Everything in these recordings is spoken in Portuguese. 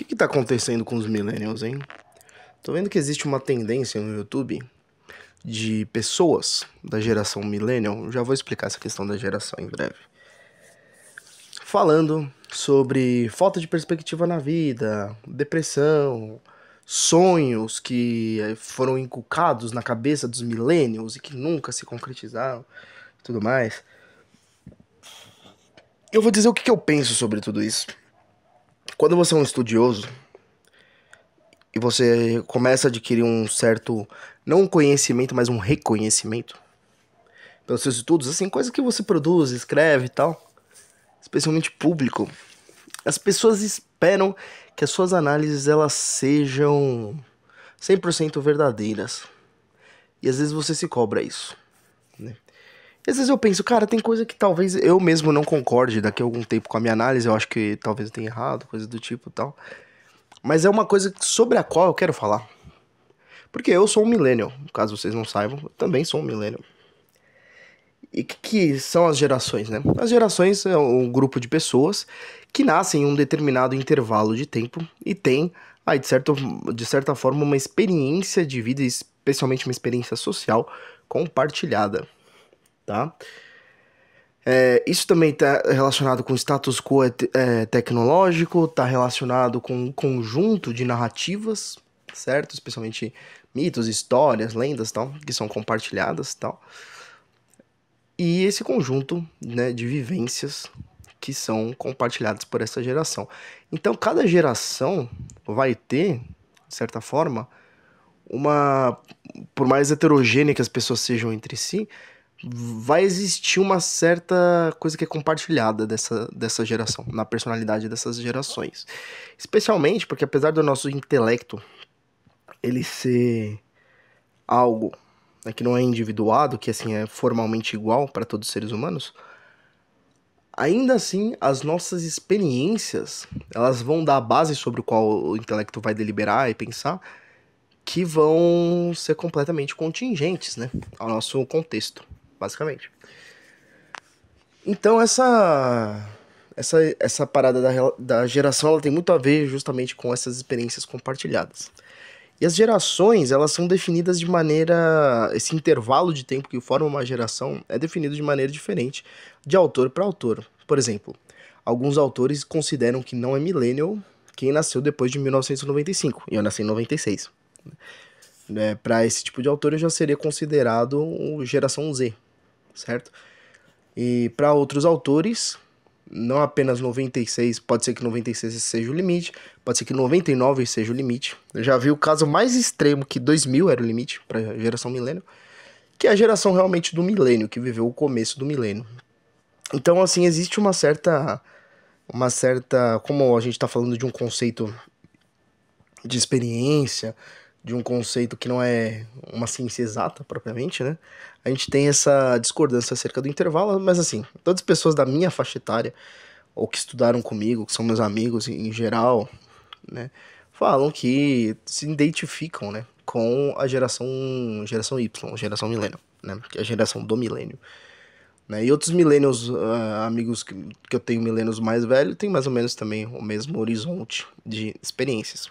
O que está acontecendo com os millennials, hein? Tô vendo que existe uma tendência no YouTube de pessoas da geração millennial, já vou explicar essa questão da geração em breve, falando sobre falta de perspectiva na vida, depressão, sonhos que eh, foram inculcados na cabeça dos millennials e que nunca se concretizaram tudo mais. Eu vou dizer o que eu penso sobre tudo isso. Quando você é um estudioso e você começa a adquirir um certo, não um conhecimento, mas um reconhecimento pelos seus estudos, assim, coisa que você produz, escreve e tal, especialmente público, as pessoas esperam que as suas análises elas sejam 100% verdadeiras. E às vezes você se cobra isso, né? às vezes eu penso, cara, tem coisa que talvez eu mesmo não concorde daqui a algum tempo com a minha análise, eu acho que talvez eu tenha errado, coisa do tipo tal. Mas é uma coisa sobre a qual eu quero falar. Porque eu sou um millennial, caso vocês não saibam, eu também sou um millennial. E que, que são as gerações, né? As gerações é um grupo de pessoas que nascem em um determinado intervalo de tempo e tem, aí, de, certo, de certa forma, uma experiência de vida, especialmente uma experiência social compartilhada tá? É, isso também está relacionado com status quo é, é tecnológico, está relacionado com um conjunto de narrativas, certo? Especialmente mitos, histórias, lendas, tal, que são compartilhadas, tal. E esse conjunto né, de vivências que são compartilhadas por essa geração. Então, cada geração vai ter, de certa forma, uma, por mais heterogênea que as pessoas sejam entre si, vai existir uma certa coisa que é compartilhada dessa, dessa geração, na personalidade dessas gerações. Especialmente porque apesar do nosso intelecto ele ser algo né, que não é individuado, que assim é formalmente igual para todos os seres humanos, ainda assim as nossas experiências, elas vão dar a base sobre o qual o intelecto vai deliberar e pensar, que vão ser completamente contingentes, né, ao nosso contexto basicamente. Então essa essa essa parada da, da geração ela tem muito a ver justamente com essas experiências compartilhadas. E as gerações, elas são definidas de maneira. Esse intervalo de tempo que forma uma geração é definido de maneira diferente de autor para autor. Por exemplo, alguns autores consideram que não é millennial quem nasceu depois de 1995, e eu nasci em 96. É, para esse tipo de autor, eu já seria considerado geração Z, certo? E para outros autores, não apenas 96, pode ser que 96 seja o limite, pode ser que 99 seja o limite. Eu já vi o caso mais extremo que 2000 era o limite para a geração milênio, que é a geração realmente do milênio, que viveu o começo do milênio. Então, assim, existe uma certa uma certa, como a gente está falando de um conceito de experiência, de um conceito que não é uma ciência exata propriamente, né? A gente tem essa discordância acerca do intervalo, mas assim, todas as pessoas da minha faixa etária, ou que estudaram comigo, que são meus amigos em geral, né? Falam que se identificam, né? Com a geração, geração Y, geração milênio, né? Que é a geração do milênio. Né? E outros milênios, uh, amigos que, que eu tenho milênios mais velhos, tem mais ou menos também o mesmo horizonte de experiências,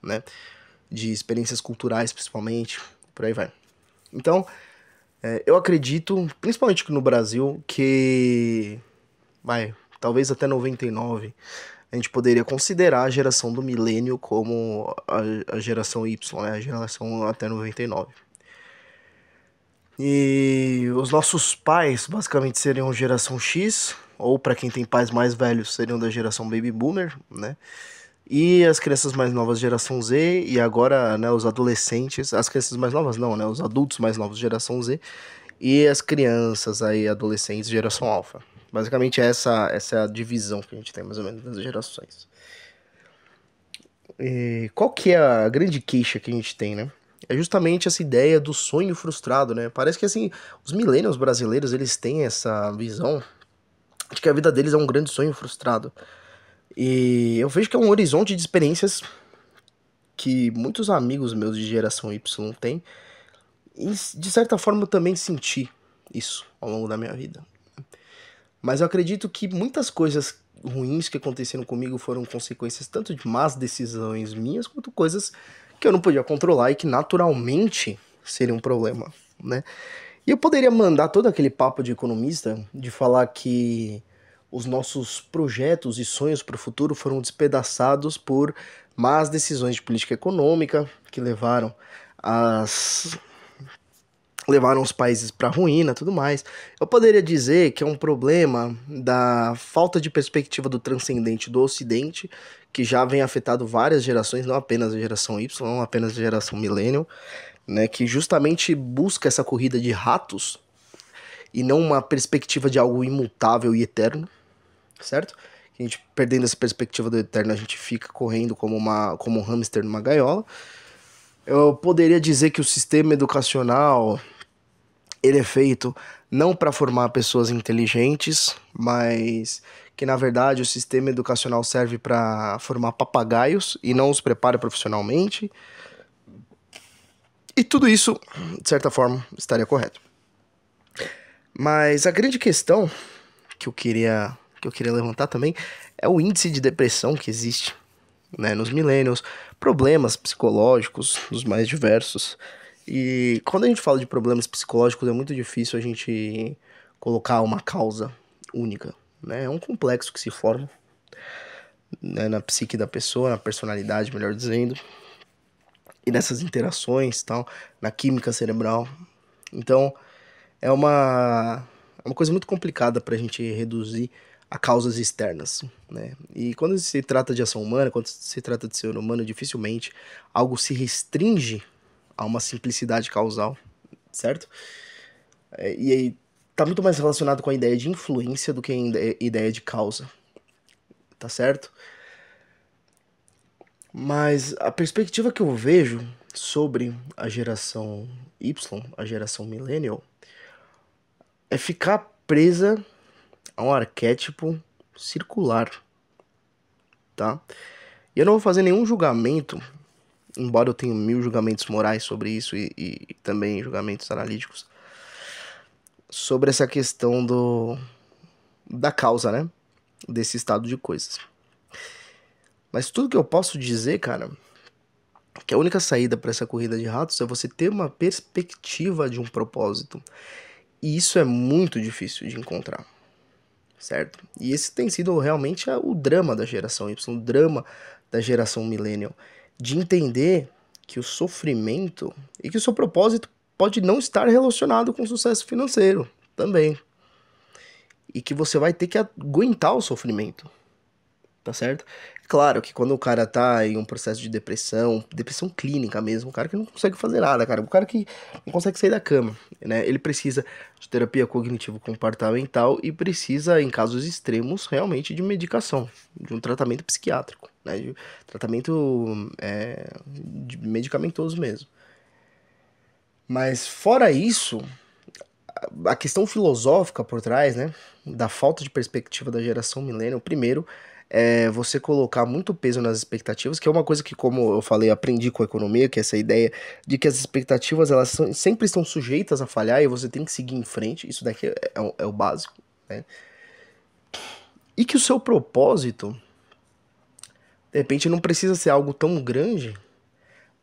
né? de experiências culturais, principalmente, por aí vai. Então, é, eu acredito, principalmente no Brasil, que vai, talvez até 99, a gente poderia considerar a geração do milênio como a, a geração Y, né? a geração até 99. E os nossos pais basicamente seriam geração X, ou para quem tem pais mais velhos, seriam da geração Baby Boomer, né? E as crianças mais novas, geração Z, e agora né, os adolescentes, as crianças mais novas não, né? Os adultos mais novos, geração Z, e as crianças aí, adolescentes, geração alfa. Basicamente essa, essa é a divisão que a gente tem, mais ou menos, das gerações. E qual que é a grande queixa que a gente tem, né? É justamente essa ideia do sonho frustrado, né? Parece que, assim, os millennials brasileiros, eles têm essa visão de que a vida deles é um grande sonho frustrado. E eu vejo que é um horizonte de experiências que muitos amigos meus de geração Y têm. E de certa forma eu também senti isso ao longo da minha vida. Mas eu acredito que muitas coisas ruins que aconteceram comigo foram consequências tanto de más decisões minhas quanto coisas que eu não podia controlar e que naturalmente seria um problema, né? E eu poderia mandar todo aquele papo de economista de falar que os nossos projetos e sonhos para o futuro foram despedaçados por más decisões de política econômica que levaram as levaram os países para ruína, tudo mais. Eu poderia dizer que é um problema da falta de perspectiva do transcendente do Ocidente, que já vem afetado várias gerações, não apenas a geração Y, não apenas a geração millennial, né, que justamente busca essa corrida de ratos e não uma perspectiva de algo imutável e eterno certo? Que a gente, perdendo essa perspectiva do eterno, a gente fica correndo como, uma, como um hamster numa gaiola. Eu poderia dizer que o sistema educacional ele é feito não para formar pessoas inteligentes, mas que na verdade o sistema educacional serve para formar papagaios e não os prepara profissionalmente. E tudo isso, de certa forma, estaria correto. Mas a grande questão que eu queria que eu queria levantar também é o índice de depressão que existe né, nos millennials, problemas psicológicos dos mais diversos. E quando a gente fala de problemas psicológicos, é muito difícil a gente colocar uma causa única. Né? É um complexo que se forma né, na psique da pessoa, na personalidade, melhor dizendo, e nessas interações tal, na química cerebral. Então, é uma, é uma coisa muito complicada para a gente reduzir a causas externas. Né? E quando se trata de ação humana, quando se trata de ser humano, dificilmente algo se restringe a uma simplicidade causal, certo? É, e aí tá muito mais relacionado com a ideia de influência do que a ideia de causa, tá certo? Mas a perspectiva que eu vejo sobre a geração Y, a geração millennial, é ficar presa é um arquétipo circular, tá? E eu não vou fazer nenhum julgamento, embora eu tenha mil julgamentos morais sobre isso e, e também julgamentos analíticos, sobre essa questão do da causa, né? Desse estado de coisas. Mas tudo que eu posso dizer, cara, que a única saída para essa corrida de ratos é você ter uma perspectiva de um propósito. E isso é muito difícil de encontrar certo? E esse tem sido realmente o drama da geração Y, o drama da geração millennial, de entender que o sofrimento e que o seu propósito pode não estar relacionado com sucesso financeiro também. E que você vai ter que aguentar o sofrimento, tá certo? Claro que quando o cara tá em um processo de depressão, depressão clínica mesmo, um cara que não consegue fazer nada, cara, um cara que não consegue sair da cama, né? Ele precisa de terapia cognitivo-comportamental e precisa, em casos extremos, realmente de medicação, de um tratamento psiquiátrico, né? De tratamento é, de medicamentoso mesmo. Mas fora isso, a questão filosófica por trás, né? Da falta de perspectiva da geração milênio, primeiro é você colocar muito peso nas expectativas, que é uma coisa que, como eu falei, aprendi com a economia, que é essa ideia de que as expectativas elas são, sempre estão sujeitas a falhar e você tem que seguir em frente. Isso daqui é, é, é o básico, né? E que o seu propósito, de repente, não precisa ser algo tão grande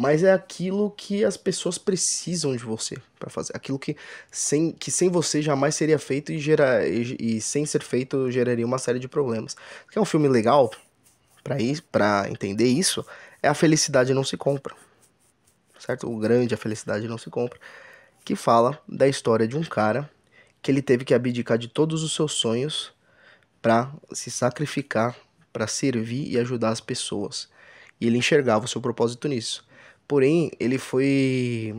mas é aquilo que as pessoas precisam de você para fazer, aquilo que sem, que sem você jamais seria feito e, gera, e, e sem ser feito geraria uma série de problemas. Que é um filme legal para entender isso é a felicidade não se compra, certo? O grande a felicidade não se compra, que fala da história de um cara que ele teve que abdicar de todos os seus sonhos para se sacrificar para servir e ajudar as pessoas. E ele enxergava o seu propósito nisso. Porém, ele foi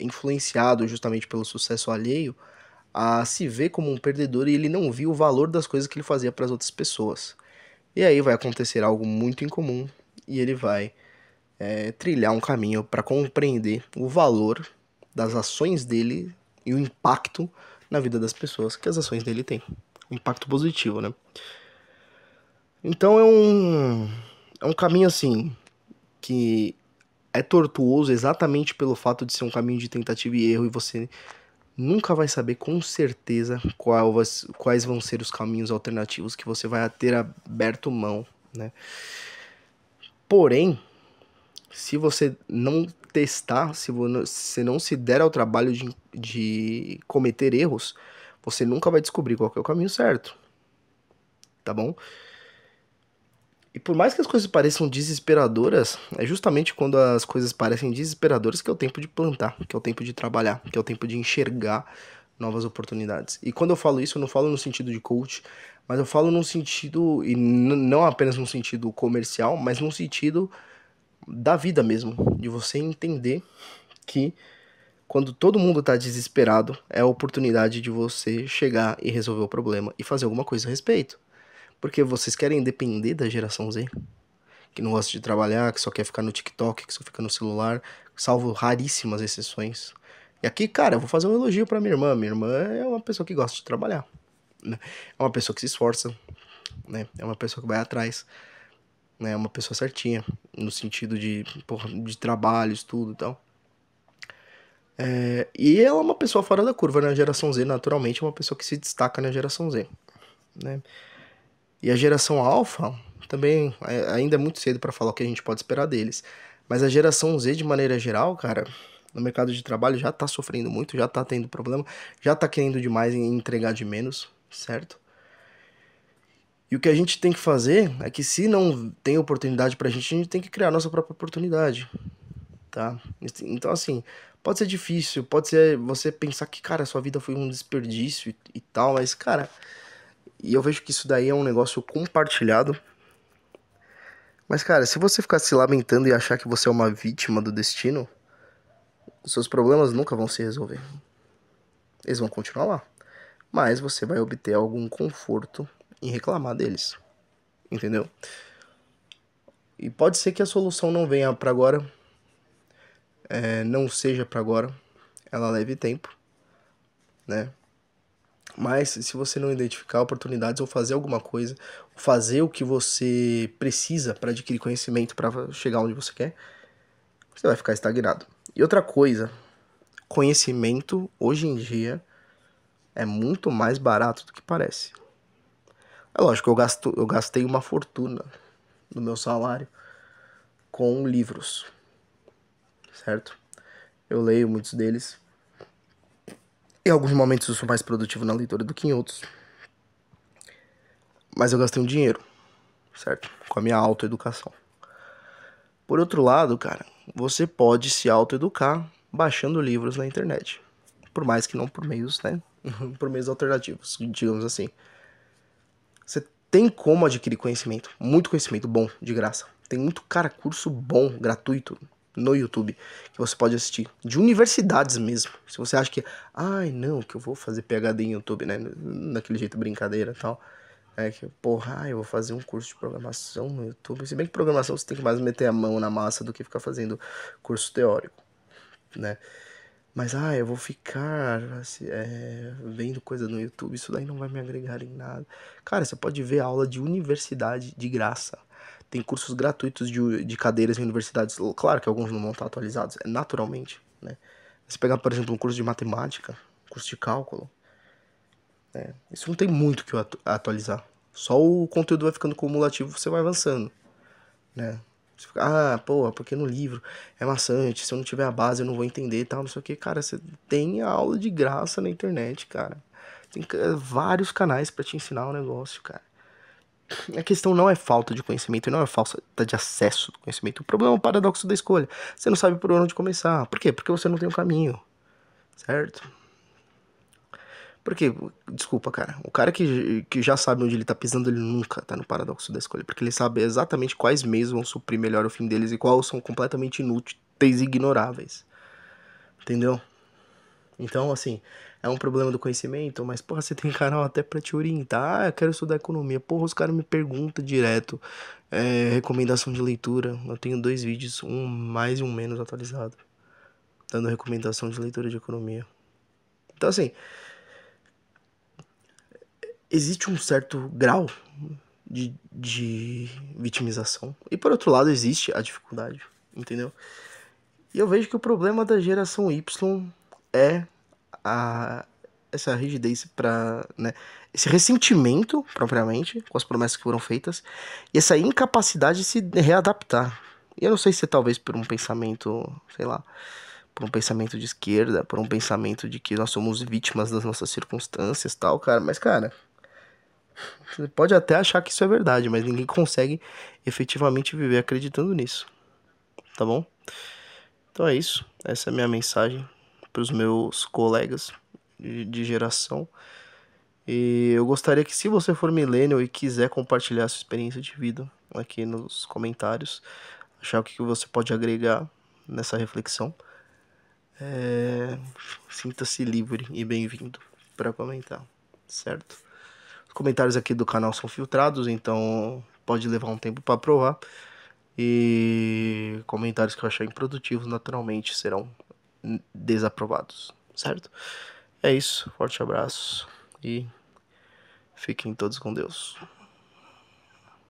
influenciado justamente pelo sucesso alheio a se ver como um perdedor e ele não viu o valor das coisas que ele fazia para as outras pessoas. E aí vai acontecer algo muito incomum e ele vai é, trilhar um caminho para compreender o valor das ações dele e o impacto na vida das pessoas que as ações dele têm. Um impacto positivo, né? Então é um, é um caminho assim que é tortuoso exatamente pelo fato de ser um caminho de tentativa e erro e você nunca vai saber com certeza qual, quais vão ser os caminhos alternativos que você vai ter aberto mão, né? Porém, se você não testar, se você não se der ao trabalho de, de cometer erros, você nunca vai descobrir qual é o caminho certo, tá bom? E por mais que as coisas pareçam desesperadoras, é justamente quando as coisas parecem desesperadoras que é o tempo de plantar, que é o tempo de trabalhar, que é o tempo de enxergar novas oportunidades. E quando eu falo isso, eu não falo no sentido de coach, mas eu falo num sentido, e não apenas num sentido comercial, mas num sentido da vida mesmo, de você entender que quando todo mundo está desesperado, é a oportunidade de você chegar e resolver o problema e fazer alguma coisa a respeito. Porque vocês querem depender da geração Z? Que não gosta de trabalhar, que só quer ficar no TikTok, que só fica no celular, salvo raríssimas exceções. E aqui, cara, eu vou fazer um elogio para minha irmã. Minha irmã é uma pessoa que gosta de trabalhar. Né? É uma pessoa que se esforça, né? É uma pessoa que vai atrás, né? É uma pessoa certinha, no sentido de, porra, de trabalho, estudo e tal. É, e ela é uma pessoa fora da curva, né? geração Z, naturalmente, é uma pessoa que se destaca na geração Z, né? E a geração alfa também é, ainda é muito cedo para falar o que a gente pode esperar deles. Mas a geração Z, de maneira geral, cara, no mercado de trabalho já tá sofrendo muito, já tá tendo problema, já tá querendo demais em entregar de menos, certo? E o que a gente tem que fazer é que se não tem oportunidade pra gente, a gente tem que criar nossa própria oportunidade, tá? Então, assim, pode ser difícil, pode ser você pensar que, cara, sua vida foi um desperdício e, e tal, mas, cara, e eu vejo que isso daí é um negócio compartilhado. Mas, cara, se você ficar se lamentando e achar que você é uma vítima do destino, os seus problemas nunca vão se resolver. Eles vão continuar lá. Mas você vai obter algum conforto em reclamar deles. Entendeu? E pode ser que a solução não venha para agora, é, não seja para agora, ela leve tempo, né? Mas se você não identificar oportunidades ou fazer alguma coisa, fazer o que você precisa para adquirir conhecimento para chegar onde você quer, você vai ficar estagnado. E outra coisa, conhecimento hoje em dia é muito mais barato do que parece. É lógico, eu, gasto, eu gastei uma fortuna do meu salário com livros, certo? Eu leio muitos deles, em alguns momentos eu sou mais produtivo na leitura do que em outros. Mas eu gastei um dinheiro, certo? Com a minha autoeducação. Por outro lado, cara, você pode se autoeducar baixando livros na internet. Por mais que não por meios, né? por meios alternativos, digamos assim. Você tem como adquirir conhecimento, muito conhecimento bom, de graça. Tem muito, cara, curso bom, gratuito, no YouTube que você pode assistir, de universidades mesmo. Se você acha que, ai não, que eu vou fazer PhD em YouTube, né? Daquele jeito brincadeira e tal. É que, porra, eu vou fazer um curso de programação no YouTube. Se bem que programação você tem que mais meter a mão na massa do que ficar fazendo curso teórico, né? Mas, ah, eu vou ficar assim, é, vendo coisa no YouTube, isso daí não vai me agregar em nada. Cara, você pode ver aula de universidade de graça. Tem cursos gratuitos de, de cadeiras em universidades. Claro que alguns não vão estar atualizados, é naturalmente. Né? Você pegar, por exemplo, um curso de matemática, curso de cálculo. Né? Isso não tem muito o que atu atualizar. Só o conteúdo vai ficando cumulativo, você vai avançando. Né? Você fica, ah, pô, é porque no livro é maçante, se eu não tiver a base eu não vou entender e tal, não sei o que. Cara, você tem aula de graça na internet, cara. Tem vários canais para te ensinar o um negócio, cara a questão não é falta de conhecimento, não é falta de acesso do conhecimento. O problema é o paradoxo da escolha. Você não sabe por onde começar. Por quê? Porque você não tem um caminho. Certo? Porque, desculpa, cara, o cara que, que já sabe onde ele tá pisando, ele nunca tá no paradoxo da escolha. Porque ele sabe exatamente quais meios vão suprir melhor o fim deles e quais são completamente inúteis e ignoráveis. Entendeu? Então, assim, é um problema do conhecimento, mas, porra, você tem canal até pra te orientar. Ah, eu quero estudar economia. Porra, os caras me perguntam direto. É, recomendação de leitura. Eu tenho dois vídeos, um mais e um menos atualizado. Dando recomendação de leitura de economia. Então, assim. Existe um certo grau de, de vitimização. E, por outro lado, existe a dificuldade. Entendeu? E eu vejo que o problema é da geração Y é a, essa rigidez para né, esse ressentimento propriamente com as promessas que foram feitas e essa incapacidade de se readaptar. E eu não sei se é talvez por um pensamento, sei lá, por um pensamento de esquerda, por um pensamento de que nós somos vítimas das nossas circunstâncias, tal, cara, mas cara, você pode até achar que isso é verdade, mas ninguém consegue efetivamente viver acreditando nisso. Tá bom? Então é isso. Essa é a minha mensagem para os meus colegas de, de geração. E eu gostaria que, se você for millennial e quiser compartilhar sua experiência de vida aqui nos comentários, achar o que você pode agregar nessa reflexão, é... sinta-se livre e bem-vindo para comentar, certo? Os comentários aqui do canal são filtrados, então pode levar um tempo para provar. E comentários que eu achar improdutivos, naturalmente, serão desaprovados, certo? É isso, forte abraço e fiquem todos com Deus.